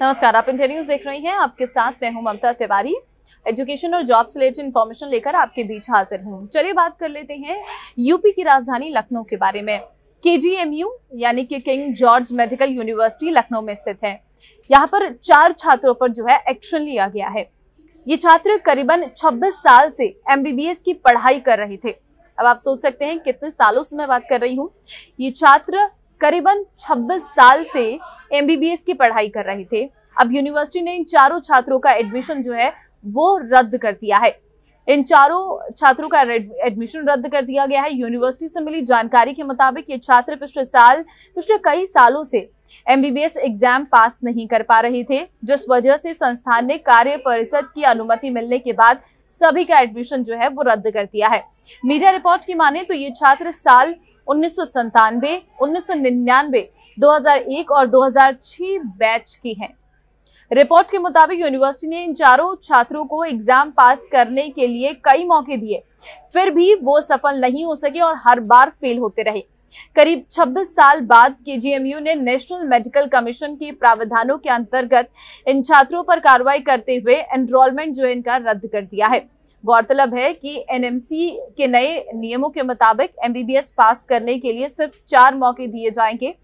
नमस्कार आप India news देख रही हैं आपके साथ मैं हूं ममता तिवारी एजुकेशन और जॉब से रिलेटेड इन्फॉर्मेशन लेकर आपके बीच हाजिर हूं चलिए बात कर लेते हैं यूपी की राजधानी लखनऊ के बारे में के यानी कि King George medical university Lucknow में स्थित है यहाँ पर चार छात्रों पर जो है एक्शन लिया गया है ये छात्र करीबन 26 साल से एम की पढ़ाई कर रहे थे अब आप सोच सकते हैं कितने सालों से मैं बात कर रही हूँ ये छात्र करीबन 26 साल से एमबीबीएस की पढ़ाई कर रहे थे अब यूनिवर्सिटी ने इन चारों छात्रों का एडमिशन जो है वो रद्द कर दिया है इन चारों छात्रों का एडमिशन रद्द कर दिया गया है यूनिवर्सिटी से मिली जानकारी के मुताबिक ये छात्र पिछले साल पिछले कई सालों से एमबीबीएस एग्जाम पास नहीं कर पा रहे थे जिस वजह से संस्थान ने कार्य परिषद की अनुमति मिलने के बाद सभी का एडमिशन जो है वो रद्द कर दिया है मीडिया रिपोर्ट की माने तो ये छात्र साल उन्नीस सौ संतानवे उन्नीस सौ निन्यानवे 2001 और 2006 बैच की हैं रिपोर्ट के मुताबिक यूनिवर्सिटी ने इन चारों छात्रों को एग्जाम पास करने के लिए कई मौके दिए फिर भी वो सफल नहीं हो सके और हर बार फेल होते रहे करीब 26 साल बाद के जीएमयू ने नेशनल मेडिकल कमीशन के प्रावधानों के अंतर्गत इन छात्रों पर कार्रवाई करते हुए एनरोलमेंट जो है इनका रद्द कर दिया है गौरतलब है कि एनएमसी के नए नियमों के मुताबिक एमबीबीएस पास करने के लिए सिर्फ चार मौके दिए जाएंगे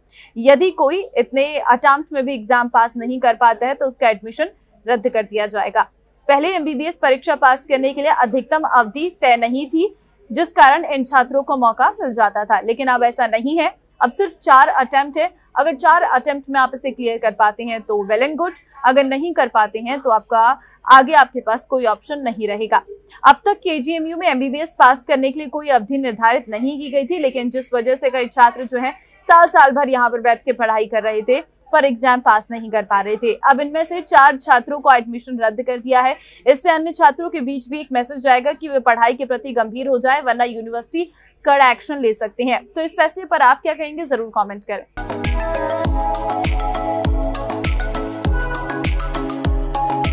यदि कोई इतने अटैम्प्ट में भी एग्जाम पास नहीं कर पाता है तो उसका एडमिशन रद्द कर दिया जाएगा पहले एमबीबीएस परीक्षा पास करने के लिए अधिकतम अवधि तय नहीं थी जिस कारण इन छात्रों को मौका मिल जाता था लेकिन अब ऐसा नहीं है अब सिर्फ चार अटैम्प्ट है अगर चार अटेम्प्ट में आप इसे क्लियर कर पाते हैं तो वेल एंड गुड अगर नहीं कर पाते हैं तो आपका आगे आपके पास कोई ऑप्शन नहीं रहेगा अब तक के में एमबीबीएस पास करने के लिए कोई अवधि निर्धारित नहीं की गई थी लेकिन जिस वजह से कई छात्र जो है साल साल भर यहाँ पर बैठ के पढ़ाई कर रहे थे पर एग्जाम पास नहीं कर पा रहे थे अब इनमें से चार छात्रों को एडमिशन रद्द कर दिया है इससे अन्य छात्रों के बीच भी एक मैसेज जाएगा कि वे पढ़ाई के प्रति गंभीर हो जाए वरना यूनिवर्सिटी कड़ा एक्शन ले सकते हैं तो इस फैसले पर आप क्या कहेंगे जरूर कॉमेंट करें